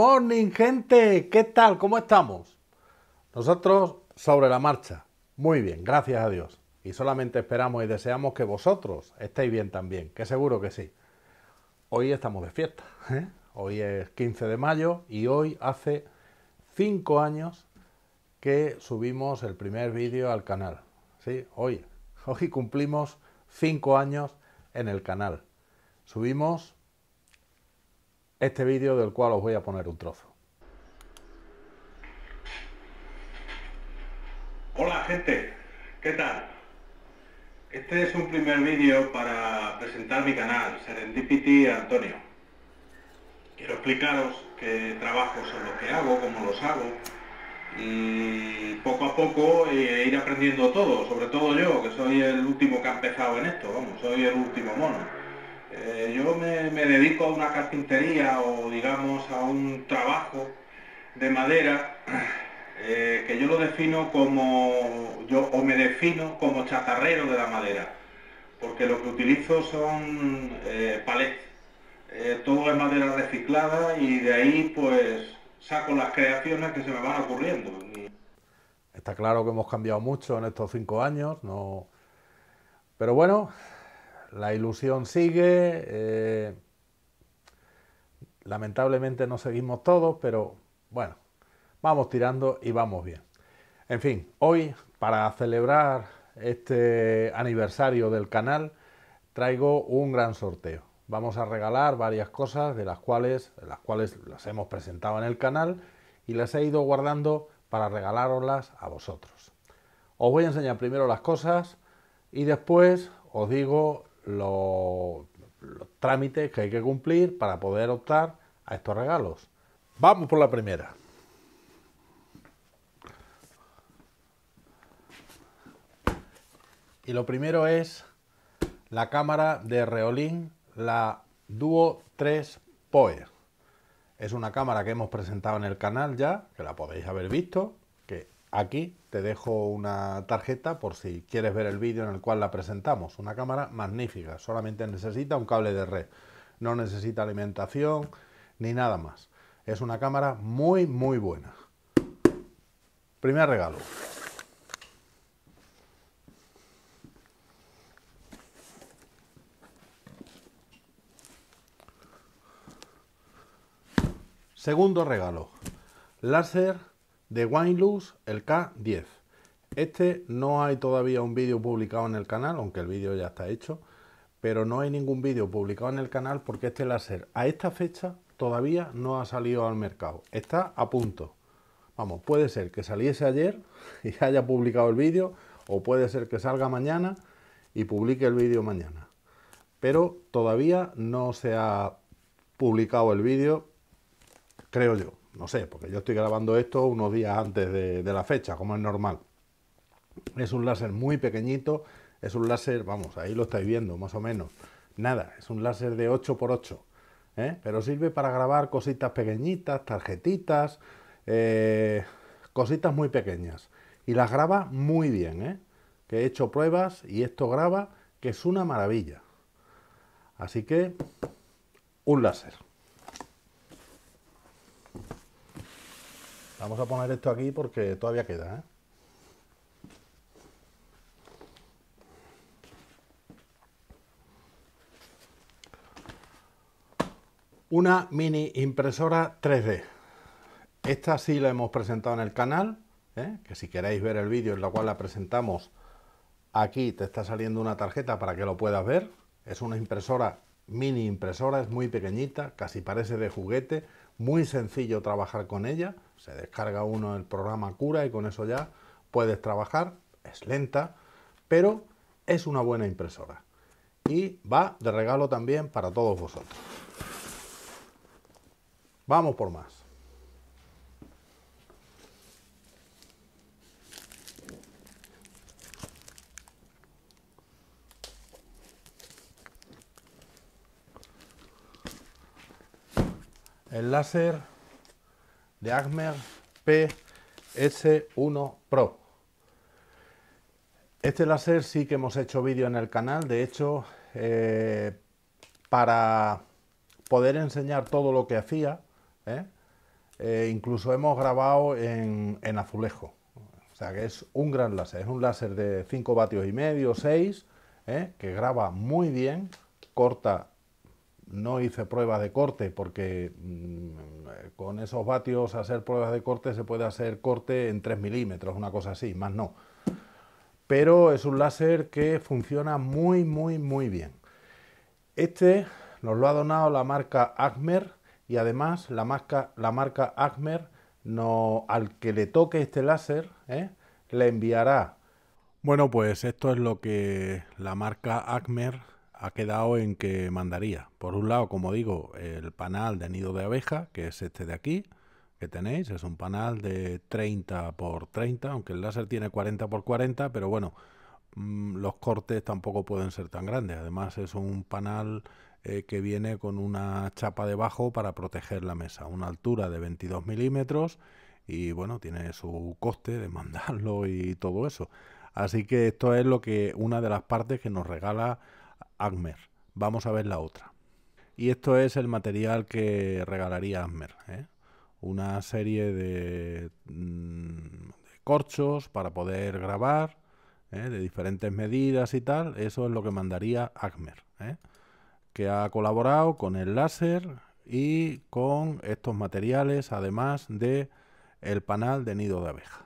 morning, gente. ¿Qué tal? ¿Cómo estamos? Nosotros sobre la marcha. Muy bien, gracias a Dios. Y solamente esperamos y deseamos que vosotros estéis bien también, que seguro que sí. Hoy estamos de fiesta. ¿eh? Hoy es 15 de mayo y hoy hace 5 años que subimos el primer vídeo al canal. ¿Sí? Hoy, hoy cumplimos 5 años en el canal. Subimos este vídeo del cual os voy a poner un trozo. Hola gente, ¿qué tal? Este es un primer vídeo para presentar mi canal, Serendipity Antonio. Quiero explicaros qué trabajo son los que hago, cómo los hago, y poco a poco eh, ir aprendiendo todo, sobre todo yo, que soy el último que ha empezado en esto, vamos, soy el último mono. Eh, yo me, dedico a una carpintería o digamos a un trabajo de madera eh, que yo lo defino como, yo o me defino como chatarrero de la madera, porque lo que utilizo son eh, palets, eh, todo es madera reciclada y de ahí pues saco las creaciones que se me van ocurriendo. Está claro que hemos cambiado mucho en estos cinco años, no... pero bueno, la ilusión sigue, eh, lamentablemente no seguimos todos, pero bueno, vamos tirando y vamos bien. En fin, hoy para celebrar este aniversario del canal traigo un gran sorteo. Vamos a regalar varias cosas de las cuales, las cuales las hemos presentado en el canal y las he ido guardando para regalaroslas a vosotros. Os voy a enseñar primero las cosas y después os digo los, trámites que hay que cumplir para poder optar a estos regalos. Vamos por la primera. Y lo primero es la cámara de Reolin, la Duo 3 Poe. Es una cámara que hemos presentado en el canal ya, que la podéis haber visto, que aquí te dejo una tarjeta por si quieres ver el vídeo en el cual la presentamos. Una cámara magnífica, solamente necesita un cable de red, no necesita alimentación ni nada más. Es una cámara muy, muy buena. Primer regalo. Segundo regalo, láser de Winelux el K10. Este no hay todavía un vídeo publicado en el canal, aunque el vídeo ya está hecho, pero no hay ningún vídeo publicado en el canal porque este láser a esta fecha todavía no ha salido al mercado. Está a punto. Vamos, puede ser que saliese ayer y haya publicado el vídeo, o puede ser que salga mañana y publique el vídeo mañana. Pero todavía no se ha publicado el vídeo, creo yo no sé, porque yo estoy grabando esto unos días antes de, la fecha, como es normal. Es un láser muy pequeñito, es un láser, vamos, ahí lo estáis viendo, más o menos. Nada, es un láser de 8x8, 8 ¿eh? pero sirve para grabar cositas pequeñitas, tarjetitas, eh, cositas muy pequeñas. Y las graba muy bien, ¿eh? que he hecho pruebas y esto graba, que es una maravilla. Así que, un láser. Vamos a poner esto aquí porque todavía queda. ¿eh? Una mini impresora 3D. Esta sí la hemos presentado en el canal, ¿eh? que si queréis ver el vídeo en la cual la presentamos, aquí te está saliendo una tarjeta para que lo puedas ver. Es una impresora, mini impresora, es muy pequeñita, casi parece de juguete, muy sencillo trabajar con ella se descarga uno el programa Cura y con eso ya puedes trabajar. Es lenta, pero es una buena impresora. Y va de regalo también para todos vosotros. Vamos por más. El láser de Agmer PS1 Pro. Este láser sí que hemos hecho vídeo en el canal, de hecho, eh, para poder enseñar todo lo que hacía, ¿eh? Eh, incluso hemos grabado en, en, azulejo. O sea que es un gran láser, es un láser de 5 vatios y medio, 6, que graba muy bien, corta no hice pruebas de corte porque mm, con esos vatios hacer pruebas de corte se puede hacer corte en 3 milímetros, una cosa así, más no. Pero es un láser que funciona muy, muy, muy bien. Este nos lo ha donado la marca Acmer y además la marca, la marca Acmer al que le toque este láser ¿eh? le enviará. Bueno, pues esto es lo que la marca Acmer ha quedado en que mandaría, por un lado, como digo, el panal de nido de abeja, que es este de aquí, que tenéis, es un panal de 30 por 30, aunque el láser tiene 40 por 40, pero bueno, mm, los cortes tampoco pueden ser tan grandes. Además es un panal eh, que viene con una chapa debajo para proteger la mesa, una altura de 22 milímetros y bueno, tiene su coste de mandarlo y todo eso. Así que esto es lo que una de las partes que nos regala Agmer. Vamos a ver la otra. Y esto es el material que regalaría Agmer. ¿eh? Una serie mm, de, corchos para poder grabar, ¿eh? de diferentes medidas y tal. Eso es lo que mandaría Agmer. ¿eh? Que ha colaborado con el láser y con estos materiales, además de el panal de nido de abeja.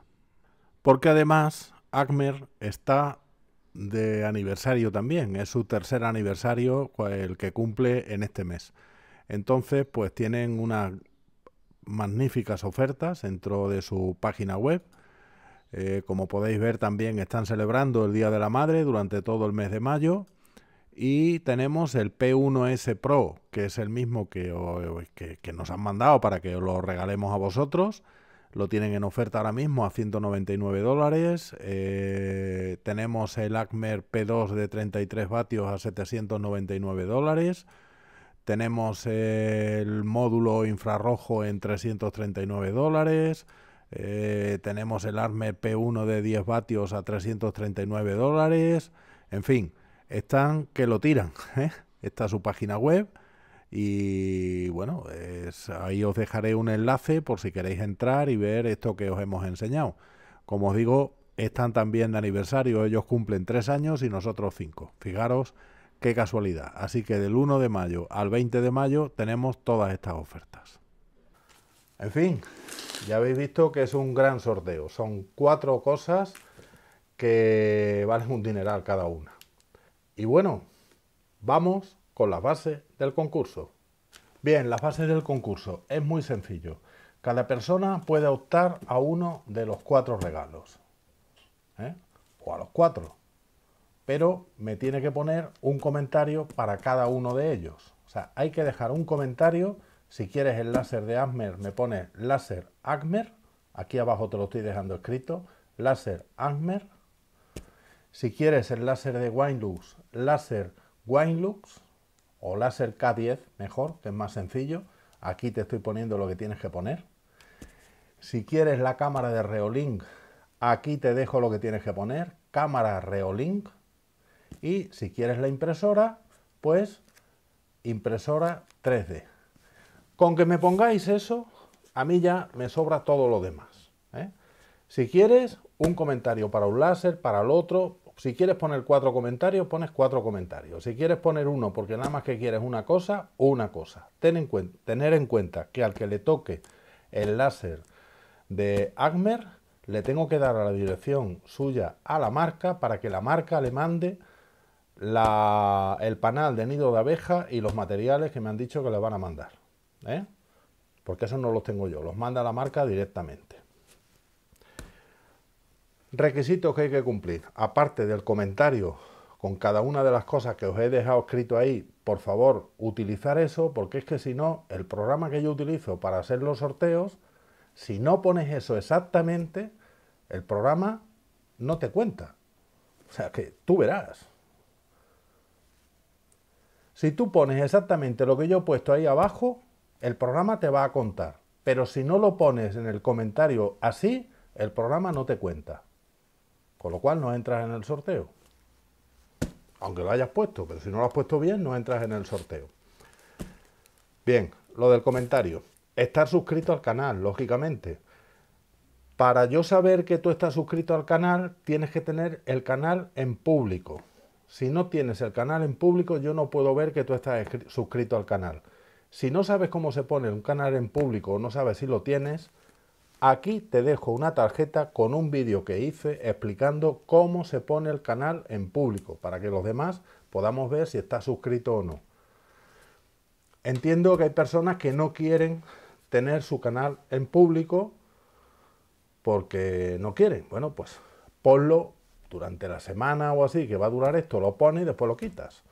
Porque además, Acmer está de aniversario también. Es su tercer aniversario el que cumple en este mes. Entonces, pues tienen unas magníficas ofertas dentro de su página web. Eh, como podéis ver, también están celebrando el Día de la Madre durante todo el mes de mayo. Y tenemos el P1S Pro, que es el mismo que, que, que nos han mandado para que lo regalemos a vosotros lo tienen en oferta ahora mismo a 199 dólares. Eh, tenemos el Acmer P2 de 33 vatios a 799 dólares. Tenemos el módulo infrarrojo en 339 dólares. Eh, tenemos el Armer P1 de 10 vatios a 339 dólares. En fin, están que lo tiran. ¿eh? Está su página web y bueno, ahí os dejaré un enlace por si queréis entrar y ver esto que os hemos enseñado. Como os digo, están también de aniversario, ellos cumplen tres años y nosotros cinco. Fijaros qué casualidad. Así que del 1 de mayo al 20 de mayo tenemos todas estas ofertas. En fin, ya habéis visto que es un gran sorteo. Son cuatro cosas que valen un dineral cada una. Y bueno, vamos con la bases del concurso. Bien, la fase del concurso. Es muy sencillo. Cada persona puede optar a uno de los cuatro regalos. ¿eh? O a los cuatro. Pero me tiene que poner un comentario para cada uno de ellos. O sea, hay que dejar un comentario. Si quieres el láser de Asmer, me pone láser Agmer. Aquí abajo te lo estoy dejando escrito. Láser Agmer. Si quieres el láser de Winelux, láser Winelux o láser K10 mejor, que es más sencillo. Aquí te estoy poniendo lo que tienes que poner. Si quieres la cámara de Reolink, aquí te dejo lo que tienes que poner, cámara Reolink. Y si quieres la impresora, pues impresora 3D. Con que me pongáis eso, a mí ya me sobra todo lo demás. ¿eh? Si quieres, un comentario para un láser, para el otro, si quieres poner cuatro comentarios, pones cuatro comentarios. Si quieres poner uno porque nada más que quieres una cosa, una cosa. tener en cuenta que al que le toque el láser de Agmer, le tengo que dar a la dirección suya a la marca para que la marca le mande el panal de nido de abeja y los materiales que me han dicho que le van a mandar. ¿eh? Porque eso no los tengo yo, los manda la marca directamente requisitos que hay que cumplir. Aparte del comentario con cada una de las cosas que os he dejado escrito ahí, por favor, utilizar eso, porque es que si no, el programa que yo utilizo para hacer los sorteos, si no pones eso exactamente, el programa no te cuenta. O sea que tú verás. Si tú pones exactamente lo que yo he puesto ahí abajo, el programa te va a contar. Pero si no lo pones en el comentario así, el programa no te cuenta. Con lo cual no entras en el sorteo. Aunque lo hayas puesto, pero si no lo has puesto bien, no entras en el sorteo. Bien, lo del comentario. Estar suscrito al canal, lógicamente. Para yo saber que tú estás suscrito al canal, tienes que tener el canal en público. Si no tienes el canal en público, yo no puedo ver que tú estás suscrito al canal. Si no sabes cómo se pone un canal en público o no sabes si lo tienes, Aquí te dejo una tarjeta con un vídeo que hice explicando cómo se pone el canal en público para que los demás podamos ver si está suscrito o no. Entiendo que hay personas que no quieren tener su canal en público porque no quieren. Bueno, pues ponlo durante la semana o así, que va a durar esto, lo pones y después lo quitas.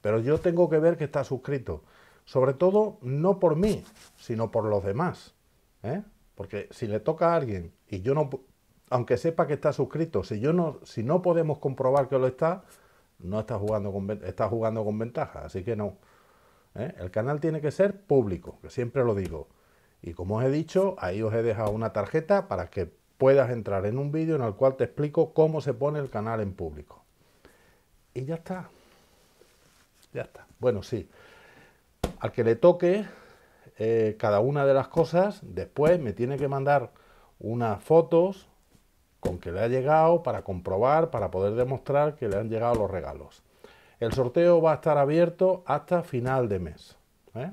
Pero yo tengo que ver que está suscrito. Sobre todo, no por mí, sino por los demás. ¿eh? Porque si le toca a alguien y yo no, aunque sepa que está suscrito, si yo no, si no podemos comprobar que lo está, no está jugando con, está jugando con ventaja. Así que no. ¿eh? El canal tiene que ser público, que siempre lo digo. Y como os he dicho, ahí os he dejado una tarjeta para que puedas entrar en un vídeo en el cual te explico cómo se pone el canal en público. Y ya está. Ya está. Bueno, sí. Al que le toque, eh, cada una de las cosas, después me tiene que mandar unas fotos con que le ha llegado para comprobar, para poder demostrar que le han llegado los regalos. El sorteo va a estar abierto hasta final de mes, ¿eh?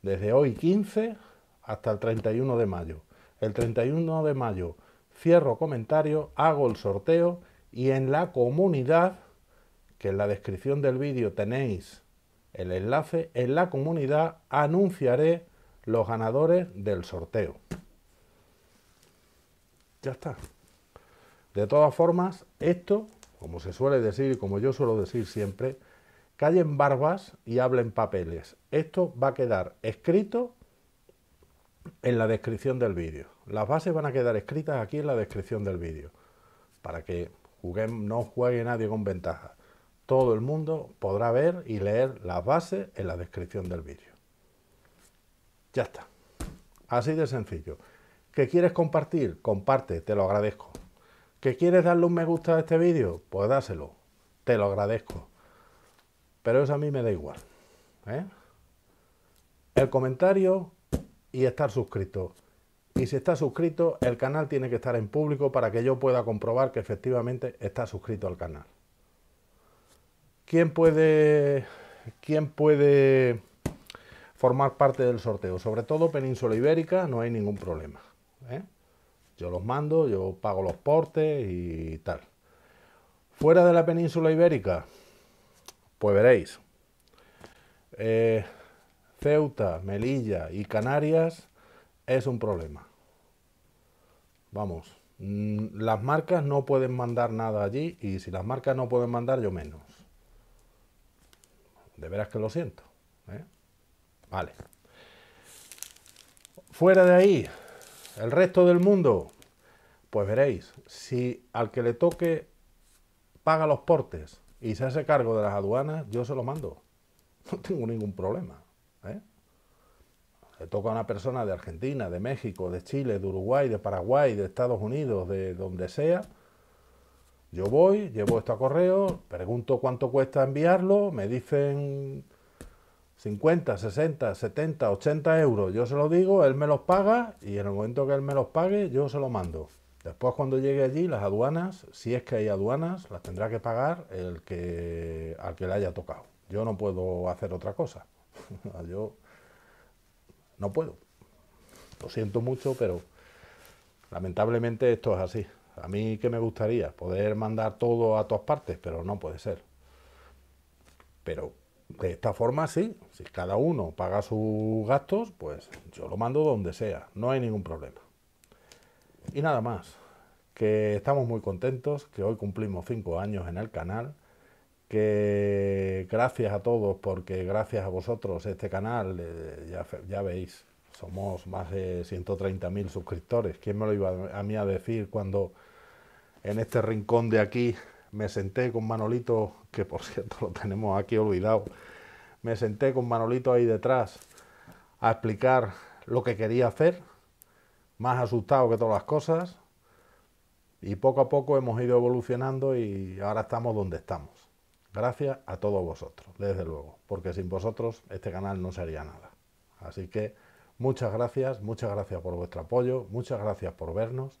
desde hoy 15 hasta el 31 de mayo. El 31 de mayo cierro comentario, hago el sorteo y en la comunidad, que en la descripción del vídeo tenéis el enlace en la comunidad anunciaré los ganadores del sorteo. Ya está. De todas formas, esto, como se suele decir y como yo suelo decir siempre, callen barbas y hablen papeles. Esto va a quedar escrito en la descripción del vídeo. Las bases van a quedar escritas aquí en la descripción del vídeo para que no juegue nadie con ventaja todo el mundo podrá ver y leer las bases en la descripción del vídeo. Ya está. Así de sencillo. ¿Qué quieres compartir? Comparte, te lo agradezco. ¿Qué quieres darle un me gusta a este vídeo? Pues dáselo, te lo agradezco. Pero eso a mí me da igual. ¿eh? El comentario y estar suscrito. Y si estás suscrito, el canal tiene que estar en público para que yo pueda comprobar que efectivamente está suscrito al canal. ¿Quién puede, quién puede formar parte del sorteo? Sobre todo Península Ibérica, no hay ningún problema. ¿eh? Yo los mando, yo pago los portes y tal. Fuera de la Península Ibérica, pues veréis. Eh, Ceuta, Melilla y Canarias es un problema. Vamos, mm, las marcas no pueden mandar nada allí y si las marcas no pueden mandar, yo menos. De veras que lo siento. ¿eh? Vale. Fuera de ahí, el resto del mundo, pues veréis, si al que le toque paga los portes y se hace cargo de las aduanas, yo se lo mando. No tengo ningún problema. ¿eh? Le toca a una persona de Argentina, de México, de Chile, de Uruguay, de Paraguay, de Estados Unidos, de donde sea, yo voy, llevo esto a correo, pregunto cuánto cuesta enviarlo, me dicen 50, 60, 70, 80 euros. Yo se lo digo, él me los paga y en el momento que él me los pague, yo se lo mando. Después cuando llegue allí, las aduanas, si es que hay aduanas, las tendrá que pagar el que al que le haya tocado. Yo no puedo hacer otra cosa. yo no puedo. Lo siento mucho, pero lamentablemente esto es así. A mí que me gustaría poder mandar todo a todas partes, pero no puede ser. Pero de esta forma sí, si cada uno paga sus gastos, pues yo lo mando donde sea, no hay ningún problema. Y nada más, que estamos muy contentos, que hoy cumplimos 5 años en el canal, que gracias a todos, porque gracias a vosotros este canal, eh, ya, ya veis, somos más de 130.000 suscriptores. ¿Quién me lo iba a mí a decir cuando en este rincón de aquí me senté con Manolito, que por cierto lo tenemos aquí olvidado, me senté con Manolito ahí detrás a explicar lo que quería hacer, más asustado que todas las cosas, y poco a poco hemos ido evolucionando y ahora estamos donde estamos. Gracias a todos vosotros, desde luego, porque sin vosotros este canal no sería nada. Así que muchas gracias, muchas gracias por vuestro apoyo, muchas gracias por vernos